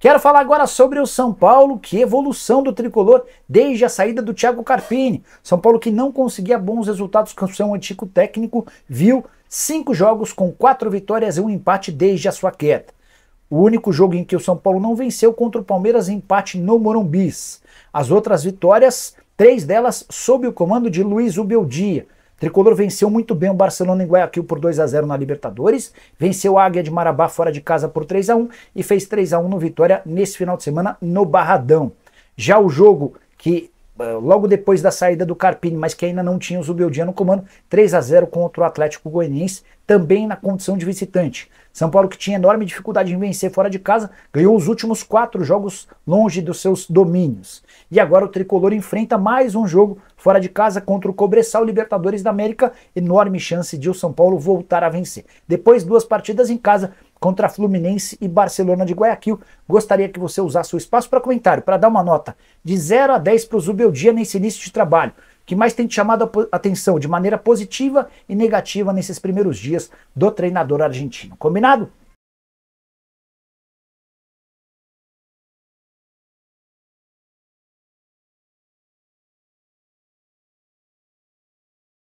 Quero falar agora sobre o São Paulo, que evolução do tricolor desde a saída do Thiago Carpini. São Paulo que não conseguia bons resultados com seu antigo técnico, viu cinco jogos com quatro vitórias e um empate desde a sua queda. O único jogo em que o São Paulo não venceu contra o Palmeiras, empate no Morumbis. As outras vitórias, três delas sob o comando de Luiz Ubeldia. Tricolor venceu muito bem o Barcelona em Guayaquil por 2 a 0 na Libertadores, venceu a Águia de Marabá fora de casa por 3 a 1 e fez 3 a 1 no Vitória nesse final de semana no Barradão. Já o jogo que ah, logo depois da saída do Carpini, mas que ainda não tinha o Zubeldia no comando, 3 a 0 contra o Atlético Goianiense, também na condição de visitante. São Paulo, que tinha enorme dificuldade em vencer fora de casa, ganhou os últimos quatro jogos longe dos seus domínios. E agora o tricolor enfrenta mais um jogo fora de casa contra o Cobressal Libertadores da América, enorme chance de o São Paulo voltar a vencer. Depois, duas partidas em casa, contra Fluminense e Barcelona de Guayaquil. Gostaria que você usasse o espaço para comentário, para dar uma nota de 0 a 10 para o Zubeldia nesse início de trabalho. que mais tem te chamado a atenção de maneira positiva e negativa nesses primeiros dias do treinador argentino? Combinado?